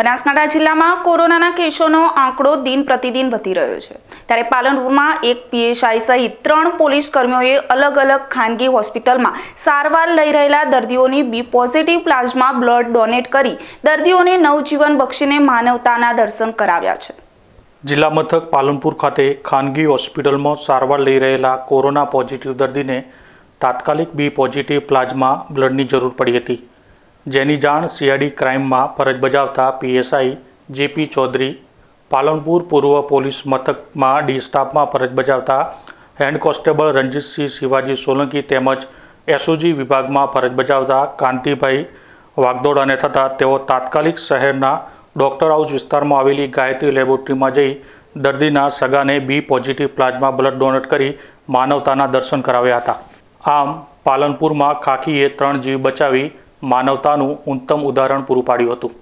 બનાસકાંઠા જિલ્લામાં કોરોનાના કેસોનો આંકડો દિન પ્રતિદિન વધી રહ્યો છે ત્યારે પાલનપુરમાં એક પીએસઆઈ સહિત ત્રણ પોલીસ કર્મીઓએ અલગ અલગ ખાનગી હોસ્પિટલમાં સારવાર લઈ રહેલા દર્દીઓની B positive plasma blood donate કરી દર્દીઓને નવજીવન બક્ષીને માનવતાના દર્શન કરાવ્યા છે જિલ્લા મથક પાલનપુર ખાતે ખાનગી હોસ્પિટલમાં સારવાર લઈ રહેલા કોરોના પોઝિટિવ દર્દીને તાત્કાલિક બી પોઝિટિવ પ્લાઝમા બ્લડની જરૂર પડી હતી જેની જાણ સીઆઈડી ક્રાઇમમાં ફરજ બજાવતા પીએસઆઈ જેપી ચૌધરી પાલનપુર પૂર્વ પોલીસ મથકમાં ડી સ્ટાફમાં ફરજ બજાવતા હેડ કોન્સ્ટેબલ રણજીતસિંહ શિવાજી સોલંકી તેમજ એસઓજી વિભાગમાં ફરજ બજાવતા કાંતિભાઈ વાગદોડાને થતાં તેઓ તાત્કાલિક શહેરના ડોક્ટર હાઉસ વિસ્તારમાં આવેલી ગાયત્રી લેબોરેટરીમાં જઈ દર્દીના સગાને B positive plasma blood donate કરી માનવતાના દર્શન કરાવ્યા હતા આમ પાલનપુરમાં ખાખીએ ત્રણ જીવ બચાવી માનવતાનું ઉત્તમ ઉદાહરણ પૂરું પાડ્યું હતું